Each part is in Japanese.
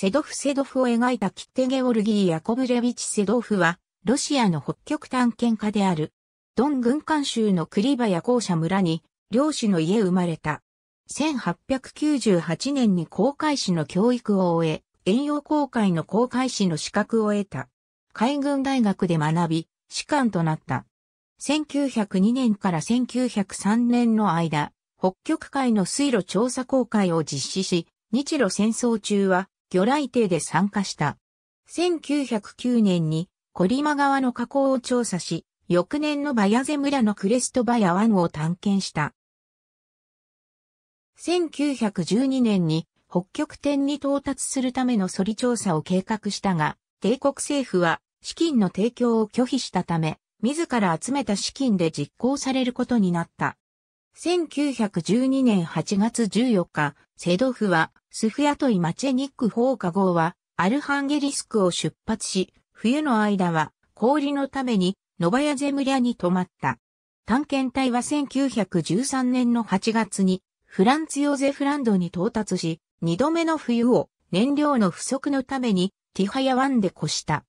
セドフ・セドフを描いたキッテ・ゲオルギー・ヤコブレビチ・セドフは、ロシアの北極探検家である。ドン軍艦州のクリバヤ校舎村に、漁師の家生まれた。1898年に航海士の教育を終え、遠洋航海の航海士の資格を得た。海軍大学で学び、士官となった。1902年から1903年の間、北極海の水路調査航海を実施し、日露戦争中は魚雷艇で参加した。1909年に、コリマ川の河口を調査し、翌年のバヤゼ村のクレストバヤ湾を探検した。1912年に北極点に到達するためのソリ調査を計画したが、帝国政府は資金の提供を拒否したため、自ら集めた資金で実行されることになった。1912年8月14日、セドフは、スフヤトイ・マチェニック放課後は、アルハンゲリスクを出発し、冬の間は、氷のために、ノバヤゼムリャに泊まった。探検隊は1913年の8月に、フランツ・ヨーゼフランドに到達し、2度目の冬を燃料の不足のためにティハヤ湾で越した。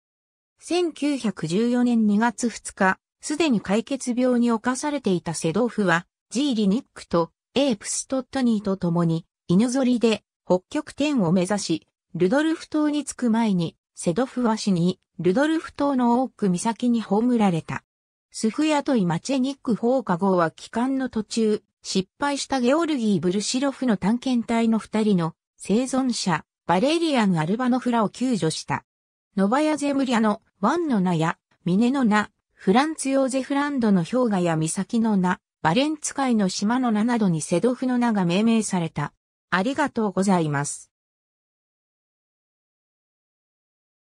1914年2月2日、すでに解決病に侵されていたセドフは、ジーリニックとエープストットニーと共に犬ぞりで北極点を目指し、ルドルフ島に着く前に、セドフは死に、ルドルフ島の多く岬に葬られた。スフヤトイ・マチェニック放火号は帰還の途中、失敗したゲオルギー・ブルシロフの探検隊の二人の生存者、バレリアン・アルバノフラを救助した。ノバヤ・ゼムリアのワンの名や、ミネの名、フランツ・ヨーゼフランドの氷河や岬の名、バレンツ海の島の名などにセドフの名が命名された。ありがとうございます。